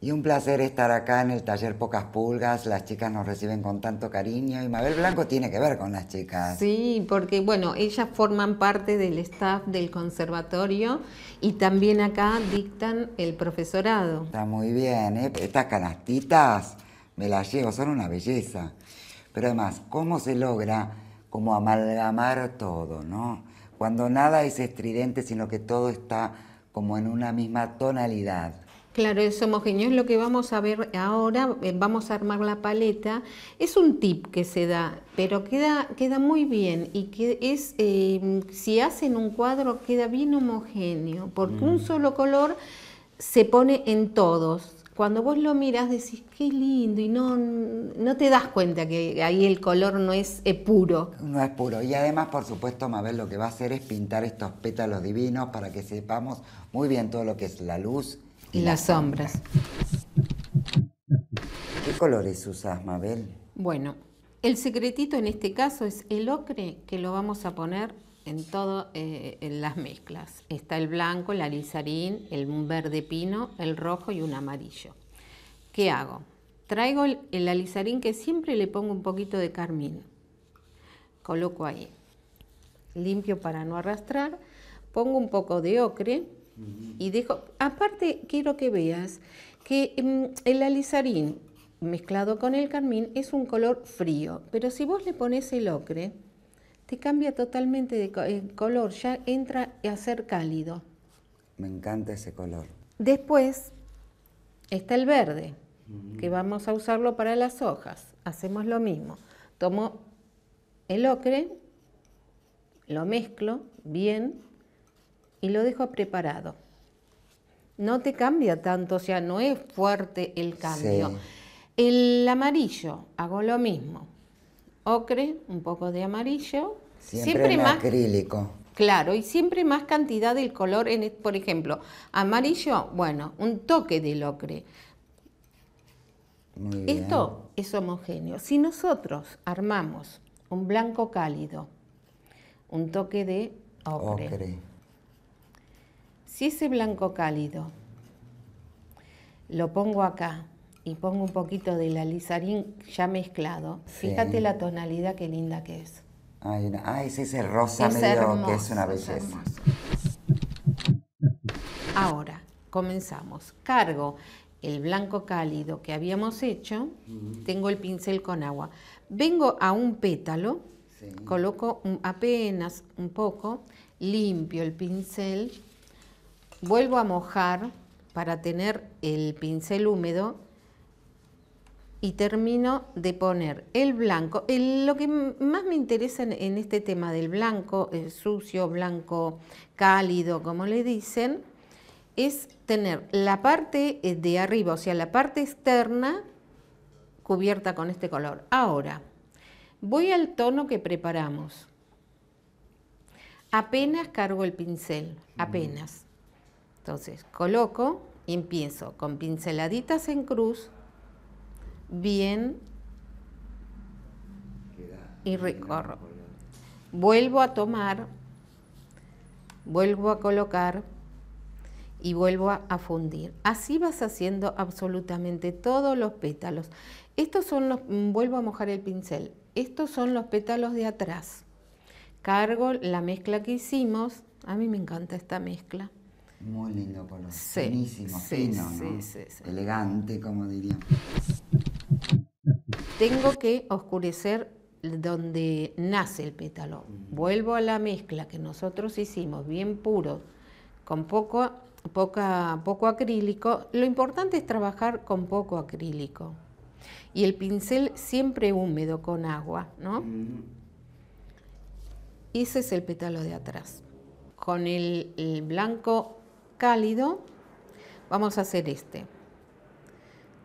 Y un placer estar acá en el taller Pocas Pulgas. Las chicas nos reciben con tanto cariño y Mabel Blanco tiene que ver con las chicas. Sí, porque bueno, ellas forman parte del staff del conservatorio y también acá dictan el profesorado. Está muy bien, ¿eh? estas canastitas me las llevo, son una belleza. Pero además, ¿cómo se logra como amalgamar todo, no? Cuando nada es estridente, sino que todo está como en una misma tonalidad. Claro, es homogéneo. Es lo que vamos a ver ahora. Eh, vamos a armar la paleta. Es un tip que se da, pero queda, queda muy bien. Y que es, eh, si hacen un cuadro, queda bien homogéneo, porque un mm. solo color se pone en todos. Cuando vos lo miras decís, qué lindo, y no, no te das cuenta que ahí el color no es eh, puro. No es puro. Y además, por supuesto, Mabel lo que va a hacer es pintar estos pétalos divinos para que sepamos muy bien todo lo que es la luz, y las sombras. ¿Qué colores usas, Mabel? Bueno, el secretito en este caso es el ocre que lo vamos a poner en todas eh, las mezclas. Está el blanco, el alizarín, el verde pino, el rojo y un amarillo. ¿Qué hago? Traigo el alizarín que siempre le pongo un poquito de carmín. Coloco ahí. Limpio para no arrastrar. Pongo un poco de ocre y dejo, aparte quiero que veas que mm, el alizarín mezclado con el carmín es un color frío, pero si vos le pones el ocre, te cambia totalmente de color, ya entra a ser cálido. Me encanta ese color. Después está el verde, que vamos a usarlo para las hojas. Hacemos lo mismo. Tomo el ocre, lo mezclo bien y lo dejo preparado. No te cambia tanto, o sea, no es fuerte el cambio. El amarillo, hago lo mismo. Ocre, un poco de amarillo. Siempre, más acrílico. Claro, y siempre más cantidad del color. En, por ejemplo, amarillo, bueno, un toque del ocre. Muy bien. Esto es homogéneo. Si nosotros armamos un blanco cálido, un toque de ocre si ese blanco cálido lo pongo acá y pongo un poquito de la alizarín ya mezclado, fíjate la tonalidad que linda que es. Ay, ese rosa medio que es una belleza. Ahora, comenzamos. Cargo el blanco cálido que habíamos hecho, tengo el pincel con agua. Vengo a un pétalo, coloco apenas un poco, limpio el pincel vuelvo a mojar para tener el pincel húmedo y termino de poner el blanco. lo que más me interesa en este tema del blanco, el sucio, blanco cálido, como le dicen, es tener la parte eh, de arriba, o sea, la parte externa cubierta con este color. Ahora, voy al tono que preparamos. Apenas cargo el pincel, apenas. Entonces coloco y empiezo con pinceladitas en cruz, bien y recorro. Vuelvo a tomar, vuelvo a colocar y vuelvo a fundir. Así vas haciendo absolutamente todos los pétalos. Estos son los, mm, vuelvo a mojar el pincel, estos son los pétalos de atrás. Cargo la mezcla que hicimos, a mí me encanta esta mezcla. Muy lindo color. Elegante, como diríamos. Tengo que oscurecer donde nace el pétalo. Vuelvo a la mezcla que nosotros hicimos, bien puro, con poco, poca, poco acrílico. Lo importante es trabajar con poco acrílico. Y el pincel siempre húmedo con agua, ¿no? Ese es el pétalo de atrás. Con el blanco cálido, vamos a hacer este.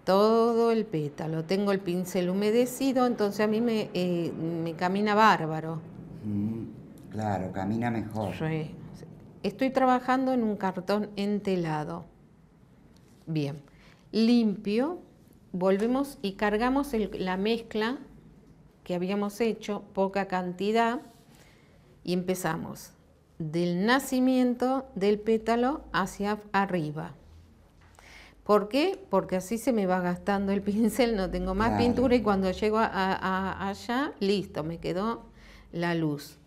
Todo el pétalo. Tengo el pincel humedecido, entonces a mí me, eh, camina bárbaro. Mm, claro, camina mejor. Estoy trabajando en un cartón entelado. Bien, limpio. Volvemos y cargamos la mezcla que habíamos hecho, poca cantidad, y empezamos del nacimiento del pétalo hacia arriba. ¿Por qué? Porque así se me va gastando el pincel, no tengo más pintura y cuando llego a, allá, listo, me quedó la luz.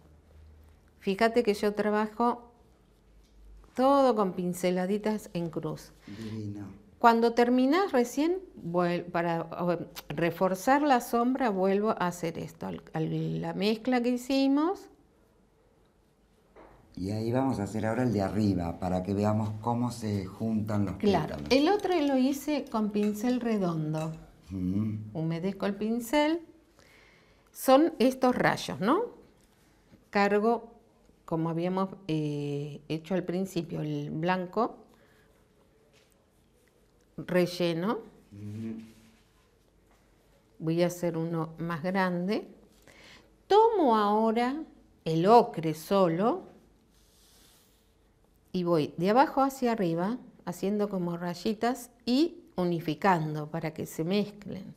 Fíjate que yo trabajo todo con pinceladitas en cruz. Cuando terminas recién, para reforzar la sombra, vuelvo a hacer esto, la mezcla que hicimos y ahí vamos a hacer ahora el de arriba para que veamos cómo se juntan los claro. El otro lo hice con pincel redondo. Humedezco el pincel. Son estos rayos, ¿no? Cargo, como habíamos eh, hecho al principio, el blanco. Relleno. Voy a hacer uno más grande. Tomo ahora el ocre solo y voy de abajo hacia arriba haciendo como rayitas y unificando para que se mezclen.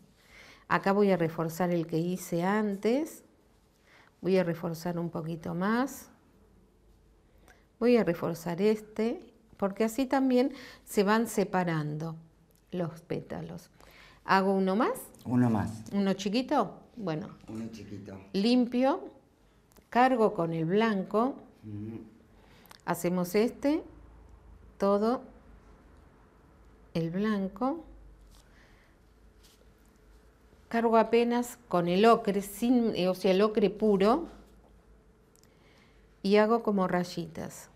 Acá voy a reforzar el que hice antes, voy a reforzar un poquito más, voy a reforzar este, porque así también se van separando los pétalos. ¿Hago uno más? Uno más. ¿Uno chiquito? Bueno. Uno chiquito. Limpio, cargo con el blanco. Hacemos este, todo el blanco. Cargo apenas con el ocre, sin, eh, o sea, el ocre puro, y hago como rayitas.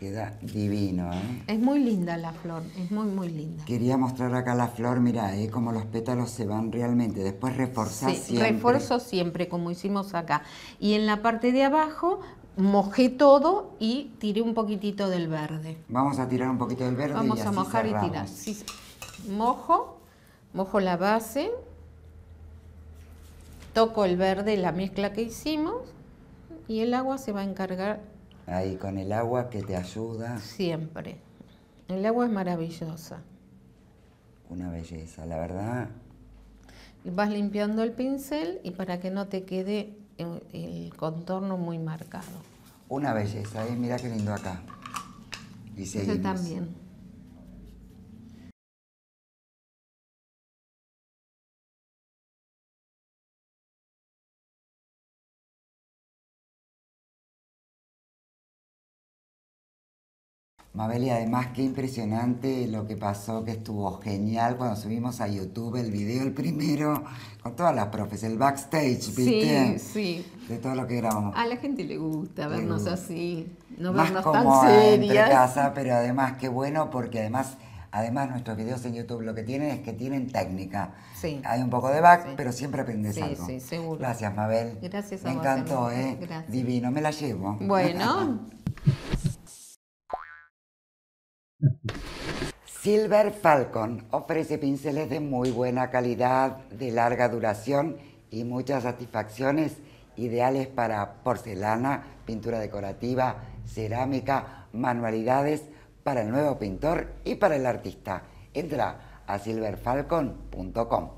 Queda divino, ¿eh? Es muy linda la flor, es muy, muy linda. Quería mostrar acá la flor, mira, es eh, Como los pétalos se van realmente. Después reforzar sí, siempre. Reforzo siempre, como hicimos acá. Y en la parte de abajo mojé todo y tiré un poquitito del verde. Vamos a tirar un poquito del verde. Vamos a mojar y tirar. mojo, mojo la base, toco el verde, la mezcla que hicimos y el agua se va a encargar. Ahí con el agua que te ayuda. Siempre. El agua es maravillosa. Una belleza, la verdad. Vas limpiando el pincel y para que no te quede el contorno muy marcado. Una belleza, ¿eh? mira qué lindo acá. Y también. Mabel, y además qué impresionante lo que pasó, que estuvo genial cuando subimos a YouTube el video, el primero, con todas las profes, el backstage, ¿viste? Sí, sí. De todo lo que grabamos. A la gente le gusta vernos así, no vernos tan serias. Entre casa, pero además qué bueno porque además... Además, nuestros videos en YouTube lo que tienen es que tienen técnica. Sí. Hay un poco de back, pero siempre aprendes sí, algo. Sí, seguro. Gracias, Mabel. Gracias a Me encantó, ¿eh? Gracias. Divino, me la llevo. Bueno. Silver Falcon ofrece pinceles de muy buena calidad, de larga duración y muchas satisfacciones, ideales para porcelana, pintura decorativa, cerámica, manualidades para el nuevo pintor y para el artista. Entra a silverfalcon.com.